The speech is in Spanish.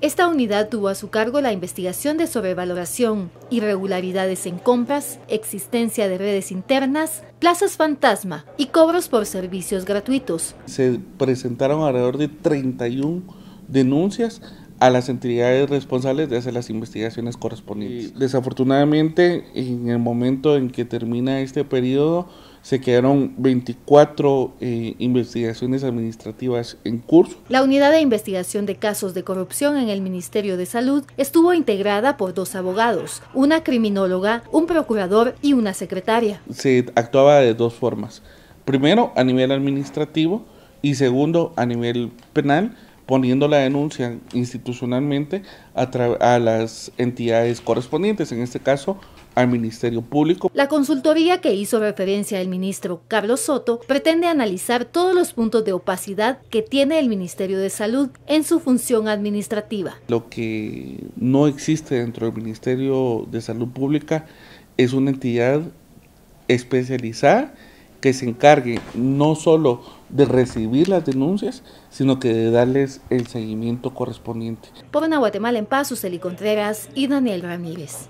Esta unidad tuvo a su cargo la investigación de sobrevaloración, irregularidades en compras, existencia de redes internas, plazas fantasma y cobros por servicios gratuitos. Se presentaron alrededor de 31 denuncias a las entidades responsables de hacer las investigaciones correspondientes. Desafortunadamente, en el momento en que termina este periodo, se quedaron 24 eh, investigaciones administrativas en curso. La unidad de investigación de casos de corrupción en el Ministerio de Salud estuvo integrada por dos abogados, una criminóloga, un procurador y una secretaria. Se actuaba de dos formas. Primero, a nivel administrativo y segundo, a nivel penal poniendo la denuncia institucionalmente a, las entidades correspondientes, en este caso al Ministerio Público. La consultoría que hizo referencia el ministro Carlos Soto pretende analizar todos los puntos de opacidad que tiene el Ministerio de Salud en su función administrativa. Lo que no existe dentro del Ministerio de Salud Pública es una entidad especializada que se encargue no solo de recibir las denuncias, sino que de darles el seguimiento correspondiente. Por a Guatemala en paz, Suseli Contreras y Daniel Ramírez.